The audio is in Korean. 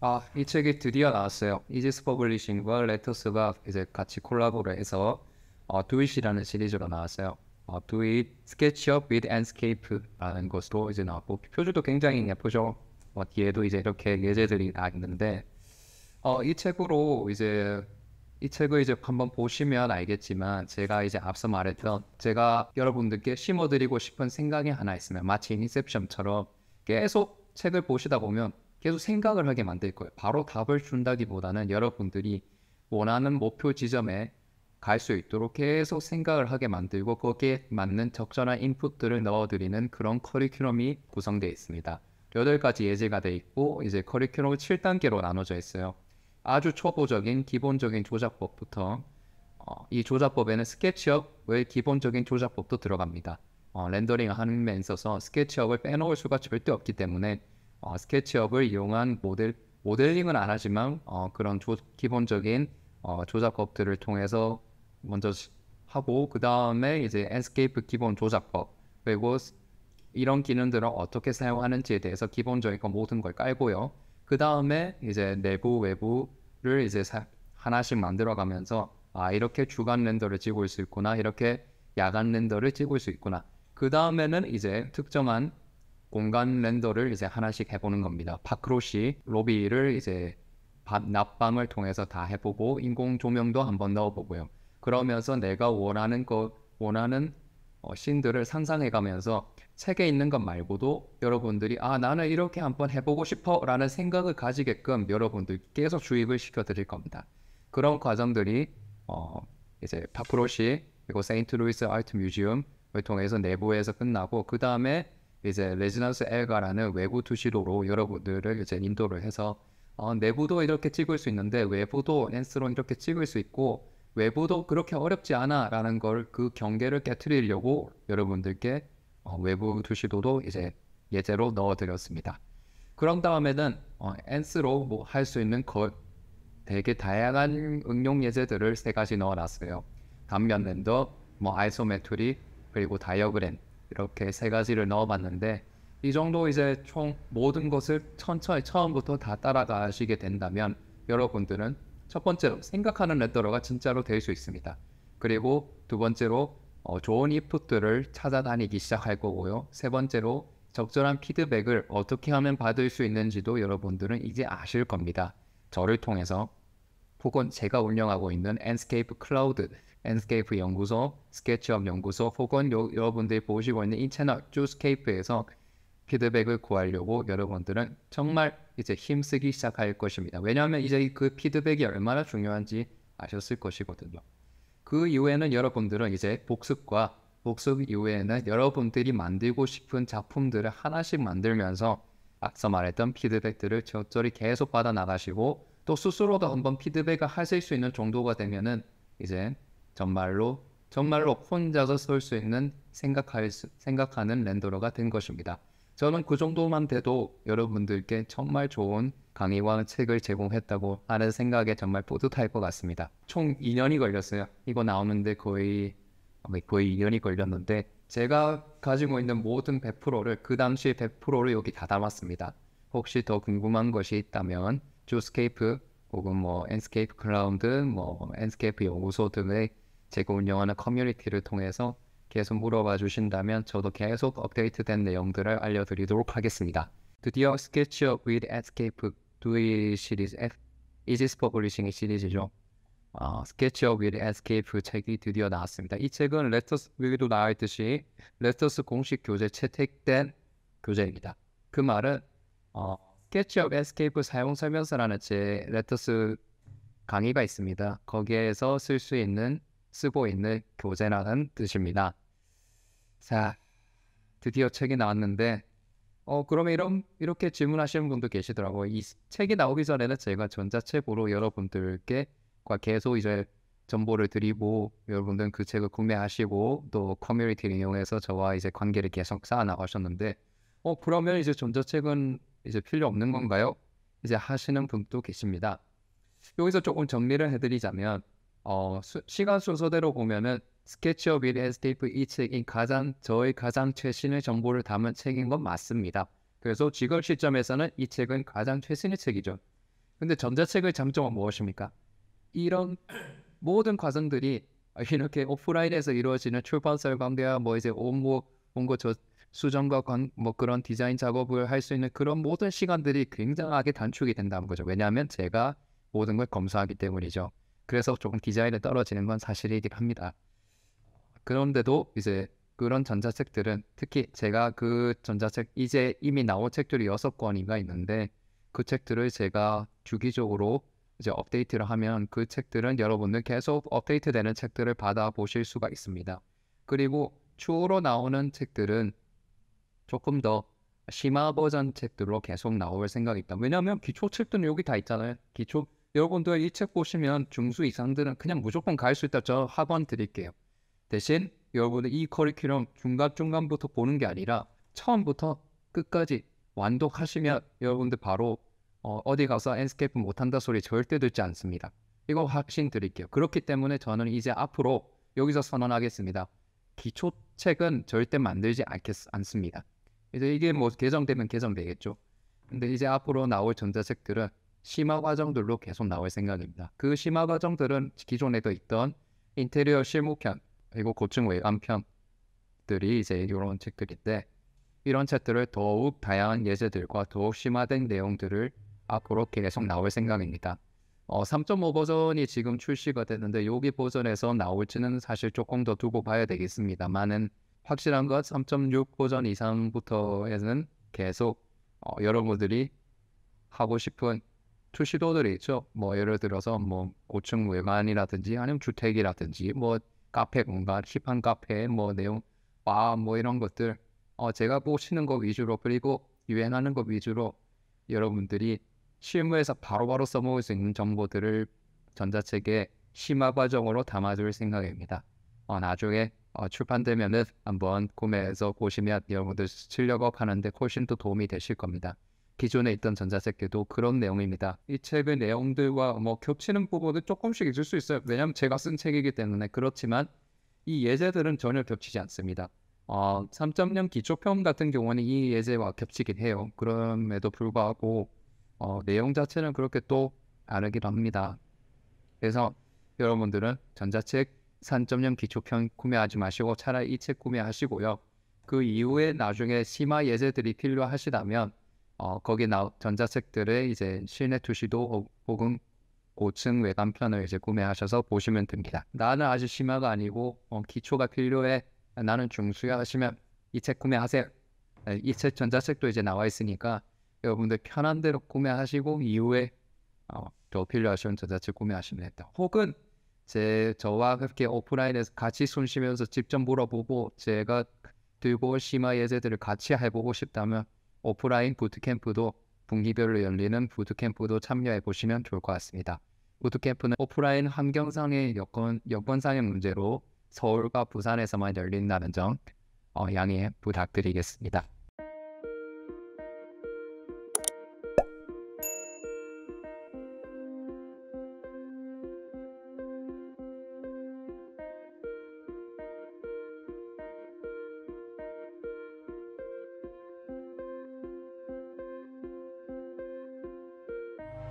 아, 이 책이 드디어 나왔어요. 이지스 퍼블리싱과 레터스가 이제 같이 콜라보를 해서 어, Do It이라는 시리즈로 나왔어요. 어, Do It, Sketchup with Landscape라는 것으로 이제 나왔고 표지도 굉장히 예쁘죠. 어, 뒤에도 이제 이렇게 예제들이 나 있는데 어, 이 책으로 이제 이 책을 이제 한번 보시면 알겠지만 제가 이제 앞서 말했던 제가 여러분들께 심어드리고 싶은 생각이 하나 있으면 마치 인셉션처럼 계속 책을 보시다 보면 계속 생각을 하게 만들 거예요. 바로 답을 준다기보다는 여러분들이 원하는 목표 지점에 갈 수 있도록 계속 생각을 하게 만들고 거기에 맞는 적절한 인풋들을 넣어드리는 그런 커리큘럼이 구성되어 있습니다. 8가지 예제가 되어 있고 이제 커리큘럼을 7단계로 나눠져 있어요. 아주 초보적인 기본적인 조작법부터 어, 이 조작법에는 스케치업의 기본적인 조작법도 들어갑니다. 어, 렌더링 하는 데 있어서 스케치업을 빼놓을 수가 절대 없기 때문에 어, 스케치업을 이용한 모델 모델링은 안 하지만 어, 그런 조, 기본적인 어, 조작법들을 통해서 먼저 하고 그 다음에 이제 엔스케이프 기본 조작법 그리고 이런 기능들을 어떻게 사용하는지에 대해서 기본적인 거 모든 걸 깔고요. 그 다음에 이제 내부 외부를 이제 사, 하나씩 만들어가면서 아 이렇게 주간 렌더를 찍을 수 있구나 이렇게 야간 렌더를 찍을 수 있구나 그 다음에는 이제 특정한 공간 렌더를 이제 하나씩 해보는 겁니다. 파크로시 로비를 이제 낮방을 통해서 다 해보고 인공 조명도 한번 넣어보고요. 그러면서 내가 원하는 것 원하는 어, 신들을 상상해가면서 책에 있는 것 말고도 여러분들이 아 나는 이렇게 한번 해보고 싶어라는 생각을 가지게끔 여러분들 계속 주입을 시켜드릴 겁니다. 그런 과정들이 어, 이제 파프로시 그리고 세인트 루이스 아트 뮤지엄을 통해서 내부에서 끝나고 그 다음에 이제 레지넌스 엘가라는 외부 투시도로 여러분들을 이제 인도를 해서 어, 내부도 이렇게 찍을 수 있는데 외부도 렌스로 이렇게 찍을 수 있고 외부도 그렇게 어렵지 않아 라는 걸 그 경계를 깨뜨리려고 여러분들께 어, 외부 투시도도 이제 예제로 넣어드렸습니다. 그런 다음에는 어, 엔스로 뭐할수 있는 것 되게 다양한 응용 예제들을 세 가지 넣어놨어요. 단면 렌더, 뭐 아이소메트리, 그리고 다이어그램 이렇게 세 가지를 넣어봤는데 이 정도 이제 총 모든 것을 천천히 처음부터 다 따라가시게 된다면 여러분들은 첫 번째로 생각하는 레터러가 진짜로 될 수 있습니다. 그리고 두 번째로 어, 좋은 이풋들을 찾아다니기 시작할 거고요. 세 번째로 적절한 피드백을 어떻게 하면 받을 수 있는지도 여러분들은 이제 아실 겁니다. 저를 통해서 혹은 제가 운영하고 있는 엔스케이프 클라우드 엔스케이프 연구소, 스케치업 연구소 혹은 요, 여러분들이 보시고 있는 이 채널 쭈스케이프에서 피드백을 구하려고 여러분들은 정말 이제 힘쓰기 시작할 것입니다. 왜냐하면 이제 그 피드백이 얼마나 중요한지 아셨을 것이거든요. 그 이후에는 여러분들은 이제 복습과 복습 이후에는 여러분들이 만들고 싶은 작품들을 하나씩 만들면서 앞서 말했던 피드백들을 적절히 계속 받아 나가시고 또 스스로도 한번 피드백을 하실 수 있는 정도가 되면은 이제 정말로 정말로 혼자서 설수 있는 생각할 수, 생각하는 랜더러가 된 것입니다. 저는 그 정도만 돼도 여러분들께 정말 좋은 강의와 책을 제공했다고 하는 생각에 정말 뿌듯할 것 같습니다. 총 2년이 걸렸어요. 이거 나오는데 거의 거의 2년이 걸렸는데 제가 가지고 있는 모든 100%를 그 당시 100%를 여기 다 담았습니다. 혹시 더 궁금한 것이 있다면 조스케이프 혹은 뭐 엔스케이프 클라우드, 뭐 엔스케이프 연구소 등의 제가 운영하는 커뮤니티를 통해서 계속 물어봐 주신다면 저도 계속 업데이트된 내용들을 알려드리도록 하겠습니다. 드디어 스케치업 with Escape 2의 시리즈 F 이지스 퍼블리싱의 시리즈죠. 어, 아, 스케치업 with Escape 책이 드디어 나왔습니다. 이 책은 레터스 위기도 나와 있듯이 레터스 공식 교재 채택된 교재입니다. 그 말은 어, 스케치업 에스케이프 사용 설명서라는 제 레터스 강의가 있습니다. 거기에서 쓸 수 있는 쓰고 있는 교재라는 뜻입니다. 자, 드디어 책이 나왔는데, 어, 그럼 이런, 이렇게 질문하시는 분도 계시더라고요. 이 책이 나오기 전에는 제가 전자책으로 여러분들께 계속 이제 정보를 드리고, 여러분들은 그 책을 구매하시고, 또 커뮤니티를 이용해서 저와 이제 관계를 계속 쌓아나가셨는데, 어, 그러면 이제 전자책은 이제 필요 없는 건가요? 이제 하시는 분도 계십니다. 여기서 조금 정리를 해드리자면, 어, 수, 시간 순서대로 보면은 스케치업 위드 헤스테이프 이 책이 가장 저의 가장 최신의 정보를 담은 책인 건 맞습니다. 그래서 지금 시점에서는 이 책은 가장 최신의 책이죠. 근데 전자책의 장점은 무엇입니까? 이런 모든 과정들이 이렇게 오프라인에서 이루어지는 출판 설명대와 뭐 이제 온고 온고 저 수정과 관, 뭐 그런 디자인 작업을 할 수 있는 그런 모든 시간들이 굉장하게 단축이 된다는 거죠. 왜냐하면 제가 모든 걸 검사하기 때문이죠. 그래서 조금 디자인에 떨어지는 건 사실이긴 합니다. 그런데도 이제 그런 전자책들은 특히 제가 그 전자책 이제 이미 나온 책들이 여섯 권인가 있는데 그 책들을 제가 주기적으로 이제 업데이트를 하면 그 책들은 여러분들 계속 업데이트되는 책들을 받아보실 수가 있습니다. 그리고 추후로 나오는 책들은 조금 더 심화 버전 책들로 계속 나올 생각이 있다. 왜냐하면 기초 책들은 여기 다 있잖아요. 기초 여러분들 이책 보시면 중수 이상들은 그냥 무조건 갈 수 있다 저 학원 드릴게요. 대신 여러분들 이 커리큘럼 중간중간부터 보는 게 아니라 처음부터 끝까지 완독하시면 여러분들 바로 어, 디 가서 엔스케이프 못한다 소리 절대 듣지 않습니다. 이거 확신 드릴게요. 그렇기 때문에 저는 이제 앞으로 여기서 선언하겠습니다. 기초책은 절대 만들지 않겠, 않습니다. 이제 이게 뭐 개정되면 개정되겠죠. 근데 이제 앞으로 나올 전자책들은 심화 과정들로 계속 나올 생각입니다. 그 심화 과정들은 기존에도 있던 인테리어 실무편 그리고 고층 외관편들이 이제 이런 책들인데 이런 책들을 더욱 다양한 예제들과 더욱 심화된 내용들을 앞으로 계속 나올 생각입니다. 어, 3.5 버전이 지금 출시가 됐는데 여기 버전에서 나올지는 사실 조금 더 두고 봐야 되겠습니다만은 확실한 건3.6 버전 이상부터에는 계속 어, 여러분들이 하고 싶은 투 시도들이 있죠. 뭐 예를 들어서 뭐 고층 외관이라든지 아니면 주택이라든지 뭐 카페 공간, 시판 카페 뭐 내용 바뭐 이런 것들 어 제가 보시는 거 위주로 그리고 유행하는 거 위주로 여러분들이 실무에서 바로바로 써먹을 수 있는 정보들을 전자책에 심화 과정으로 담아줄 생각입니다. 어, 나중에 어, 출판되면은 한번 구매해서 보시면 여러분들 실력업 하는데 훨씬 더 도움이 되실 겁니다. 기존에 있던 전자책도 에 그런 내용입니다. 이 책의 내용들과 뭐 겹치는 부분은 조금씩 있을 수 있어요. 왜냐하면 제가 쓴 책이기 때문에 그렇지만 이 예제들은 전혀 겹치지 않습니다. 어, 3.0 기초편 같은 경우는 이 예제와 겹치긴 해요. 그럼에도 불구하고 어, 내용 자체는 그렇게 또 다르긴 합니다. 그래서 여러분들은 전자책 3.0 기초편 구매하지 마시고 차라리 이 책 구매하시고요. 그 이후에 나중에 심화 예제들이 필요하시다면 어, 거기에 나 전자책들의 이제 실내 투시도 어, 혹은 고층 외관편을 이제 구매하셔서 보시면 됩니다. 나는 아직 심화가 아니고 어, 기초가 필요해. 나는 중수야 하시면 이 책 구매하세요. 네, 이책 전자책도 이제 나와 있으니까 여러분들 편한 대로 구매하시고 이후에 어, 더 필요하시면 전자책 구매하시면 됩니다 혹은 제 저와 함께 오프라인에서 같이 손 쉬면서 직접 물어보고 제가 들고 심화 예제들을 같이 해보고 싶다면 오프라인 부트캠프도 분기별로 열리는 부트캠프도 참여해 보시면 좋을 것 같습니다. 부트캠프는 오프라인 환경상의 여건, 여건상의 문제로 서울과 부산에서만 열린다는 점 어, 양해 부탁드리겠습니다.